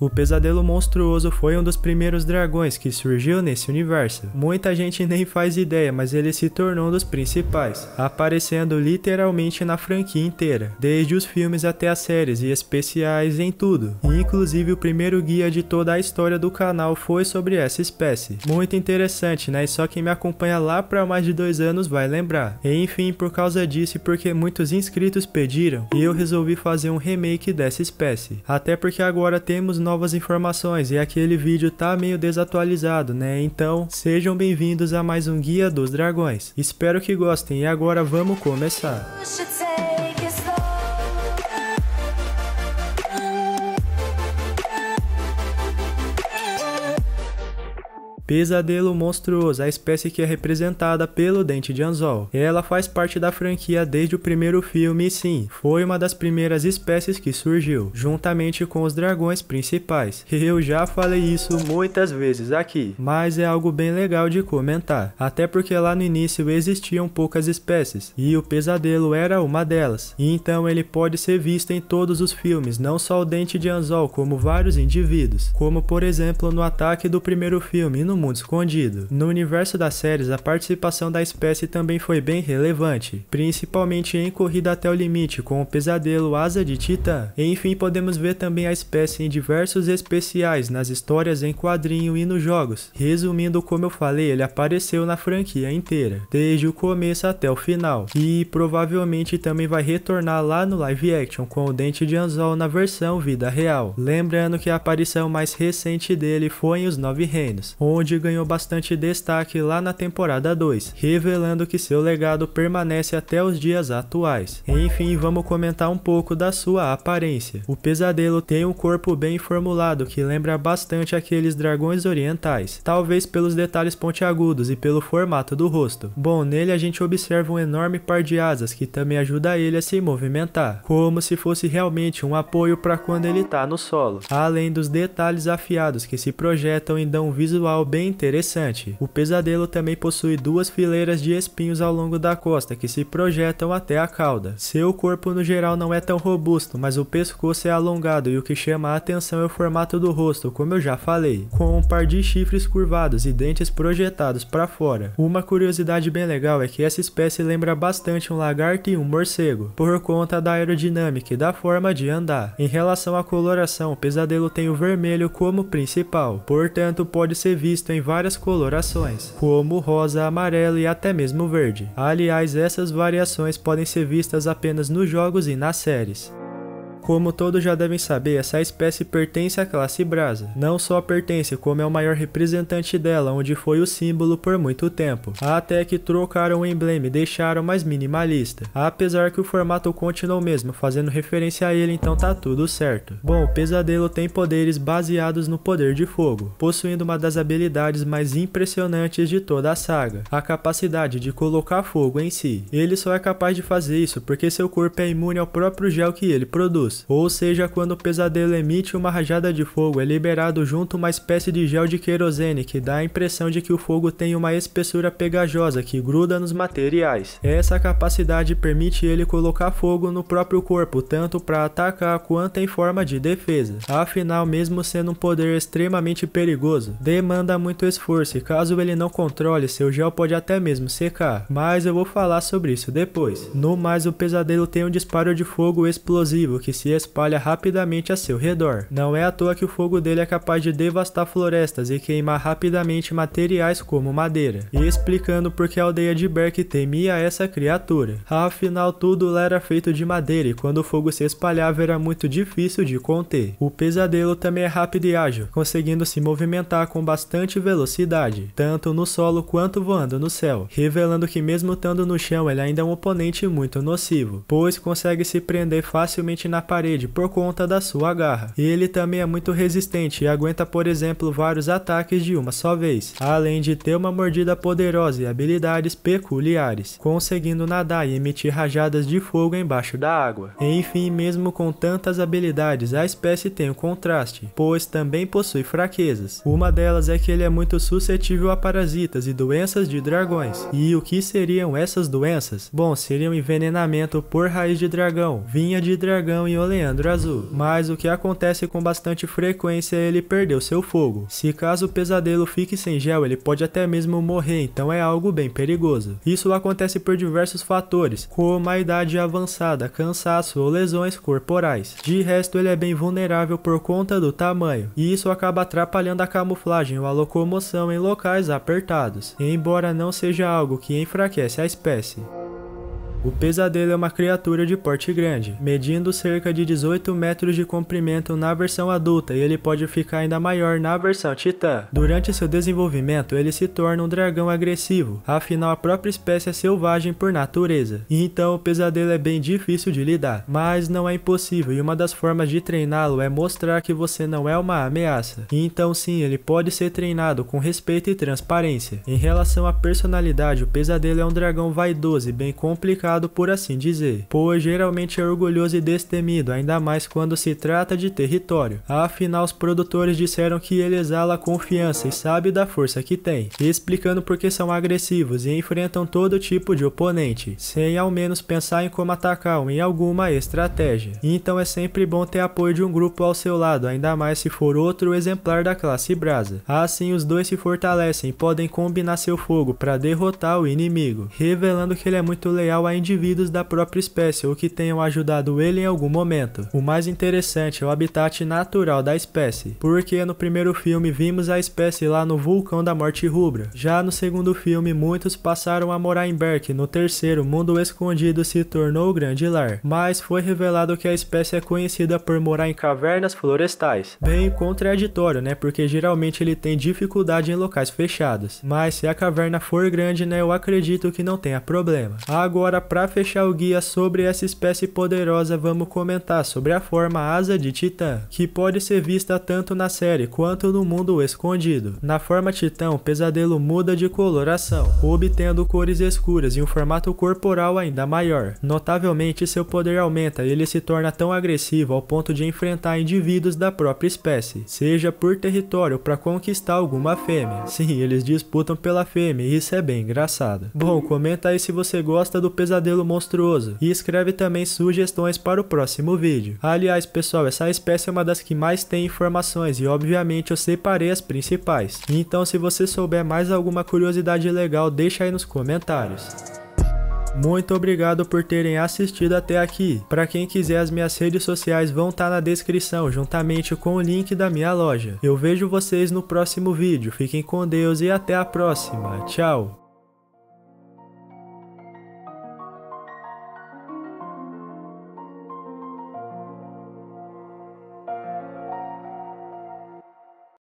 O pesadelo monstruoso foi um dos primeiros dragões que surgiu nesse universo. Muita gente nem faz ideia, mas ele se tornou um dos principais, aparecendo literalmente na franquia inteira, desde os filmes até as séries e especiais em tudo. inclusive o primeiro guia de toda a história do canal foi sobre essa espécie. Muito interessante, né? só quem me acompanha lá para mais de dois anos vai lembrar. E, enfim, por causa disso e porque muitos inscritos pediram, eu resolvi fazer um remake dessa espécie. Até porque agora temos novas informações e aquele vídeo tá meio desatualizado, né? Então, sejam bem-vindos a mais um Guia dos Dragões. Espero que gostem e agora vamos começar. Pesadelo Monstruoso, a espécie que é representada pelo Dente de Anzol. Ela faz parte da franquia desde o primeiro filme e sim, foi uma das primeiras espécies que surgiu, juntamente com os dragões principais. Eu já falei isso muitas vezes aqui, mas é algo bem legal de comentar, até porque lá no início existiam poucas espécies, e o pesadelo era uma delas, e então ele pode ser visto em todos os filmes, não só o Dente de Anzol, como vários indivíduos, como por exemplo no ataque do primeiro filme no mundo escondido. No universo das séries, a participação da espécie também foi bem relevante, principalmente em Corrida até o Limite, com o pesadelo Asa de Titã. Enfim, podemos ver também a espécie em diversos especiais, nas histórias em quadrinho e nos jogos. Resumindo, como eu falei, ele apareceu na franquia inteira, desde o começo até o final, e provavelmente também vai retornar lá no live action com o Dente de Anzol na versão vida real. Lembrando que a aparição mais recente dele foi em Os Nove Reinos, onde onde ganhou bastante destaque lá na temporada 2, revelando que seu legado permanece até os dias atuais. Enfim, vamos comentar um pouco da sua aparência. O pesadelo tem um corpo bem formulado que lembra bastante aqueles dragões orientais, talvez pelos detalhes pontiagudos e pelo formato do rosto. Bom, nele a gente observa um enorme par de asas que também ajuda ele a se movimentar, como se fosse realmente um apoio para quando ele está no solo, além dos detalhes afiados que se projetam e dão um visual bem bem interessante. O pesadelo também possui duas fileiras de espinhos ao longo da costa que se projetam até a cauda. Seu corpo no geral não é tão robusto, mas o pescoço é alongado e o que chama a atenção é o formato do rosto, como eu já falei, com um par de chifres curvados e dentes projetados para fora. Uma curiosidade bem legal é que essa espécie lembra bastante um lagarto e um morcego, por conta da aerodinâmica e da forma de andar. Em relação à coloração, o pesadelo tem o vermelho como principal, portanto pode ser visto têm várias colorações, como rosa, amarelo e até mesmo verde. Aliás, essas variações podem ser vistas apenas nos jogos e nas séries. Como todos já devem saber, essa espécie pertence à classe Brasa. Não só pertence, como é o maior representante dela, onde foi o símbolo por muito tempo. Até que trocaram o emblema e deixaram mais minimalista. Apesar que o formato continuou mesmo, fazendo referência a ele, então tá tudo certo. Bom, o Pesadelo tem poderes baseados no poder de fogo, possuindo uma das habilidades mais impressionantes de toda a saga, a capacidade de colocar fogo em si. Ele só é capaz de fazer isso porque seu corpo é imune ao próprio gel que ele produz. Ou seja, quando o pesadelo emite uma rajada de fogo, é liberado junto uma espécie de gel de querosene que dá a impressão de que o fogo tem uma espessura pegajosa que gruda nos materiais. Essa capacidade permite ele colocar fogo no próprio corpo, tanto para atacar quanto em forma de defesa. Afinal, mesmo sendo um poder extremamente perigoso, demanda muito esforço e caso ele não controle, seu gel pode até mesmo secar, mas eu vou falar sobre isso depois. No mais, o pesadelo tem um disparo de fogo explosivo que se se espalha rapidamente a seu redor. Não é à toa que o fogo dele é capaz de devastar florestas e queimar rapidamente materiais como madeira, e explicando por que a aldeia de Berk temia essa criatura. Afinal, tudo lá era feito de madeira e quando o fogo se espalhava era muito difícil de conter. O pesadelo também é rápido e ágil, conseguindo se movimentar com bastante velocidade, tanto no solo quanto voando no céu, revelando que mesmo estando no chão ele ainda é um oponente muito nocivo, pois consegue se prender facilmente na parede parede por conta da sua garra. E ele também é muito resistente e aguenta, por exemplo, vários ataques de uma só vez, além de ter uma mordida poderosa e habilidades peculiares, conseguindo nadar e emitir rajadas de fogo embaixo da água. Enfim, mesmo com tantas habilidades, a espécie tem um contraste, pois também possui fraquezas. Uma delas é que ele é muito suscetível a parasitas e doenças de dragões. E o que seriam essas doenças? Bom, seriam envenenamento por raiz de dragão, vinha de dragão e Leandro Azul, mas o que acontece com bastante frequência é ele perder seu fogo. Se caso o pesadelo fique sem gel, ele pode até mesmo morrer, então é algo bem perigoso. Isso acontece por diversos fatores, como a idade avançada, cansaço ou lesões corporais. De resto, ele é bem vulnerável por conta do tamanho, e isso acaba atrapalhando a camuflagem ou a locomoção em locais apertados, embora não seja algo que enfraquece a espécie. O pesadelo é uma criatura de porte grande, medindo cerca de 18 metros de comprimento na versão adulta e ele pode ficar ainda maior na versão titã. Durante seu desenvolvimento, ele se torna um dragão agressivo, afinal a própria espécie é selvagem por natureza. E então o pesadelo é bem difícil de lidar, mas não é impossível e uma das formas de treiná-lo é mostrar que você não é uma ameaça. E então sim, ele pode ser treinado com respeito e transparência. Em relação à personalidade, o pesadelo é um dragão vaidoso e bem complicado complicado por assim dizer, pois geralmente é orgulhoso e destemido, ainda mais quando se trata de território. Afinal, os produtores disseram que ele exala confiança e sabe da força que tem, explicando por que são agressivos e enfrentam todo tipo de oponente, sem ao menos pensar em como atacar ou em alguma estratégia. Então é sempre bom ter apoio de um grupo ao seu lado, ainda mais se for outro exemplar da classe brasa. Assim, os dois se fortalecem e podem combinar seu fogo para derrotar o inimigo, revelando que ele é muito leal a indivíduos da própria espécie ou que tenham ajudado ele em algum momento. O mais interessante é o habitat natural da espécie, porque no primeiro filme vimos a espécie lá no vulcão da Morte Rubra. Já no segundo filme, muitos passaram a morar em Berk. No terceiro, Mundo Escondido se tornou o grande lar, mas foi revelado que a espécie é conhecida por morar em cavernas florestais. Bem contraditório, né? Porque geralmente ele tem dificuldade em locais fechados. Mas se a caverna for grande, né, eu acredito que não tenha problema. Agora para fechar o guia sobre essa espécie poderosa, vamos comentar sobre a forma asa de titã, que pode ser vista tanto na série quanto no mundo escondido. Na forma titã, o pesadelo muda de coloração, obtendo cores escuras e um formato corporal ainda maior. Notavelmente, seu poder aumenta e ele se torna tão agressivo ao ponto de enfrentar indivíduos da própria espécie, seja por território para conquistar alguma fêmea. Sim, eles disputam pela fêmea e isso é bem engraçado. Bom, comenta aí se você gosta do pesadelo pesadelo monstruoso e escreve também sugestões para o próximo vídeo. Aliás, pessoal, essa espécie é uma das que mais tem informações e obviamente eu separei as principais. Então, se você souber mais alguma curiosidade legal, deixa aí nos comentários. Muito obrigado por terem assistido até aqui. Para quem quiser, as minhas redes sociais vão estar tá na descrição, juntamente com o link da minha loja. Eu vejo vocês no próximo vídeo. Fiquem com Deus e até a próxima. Tchau!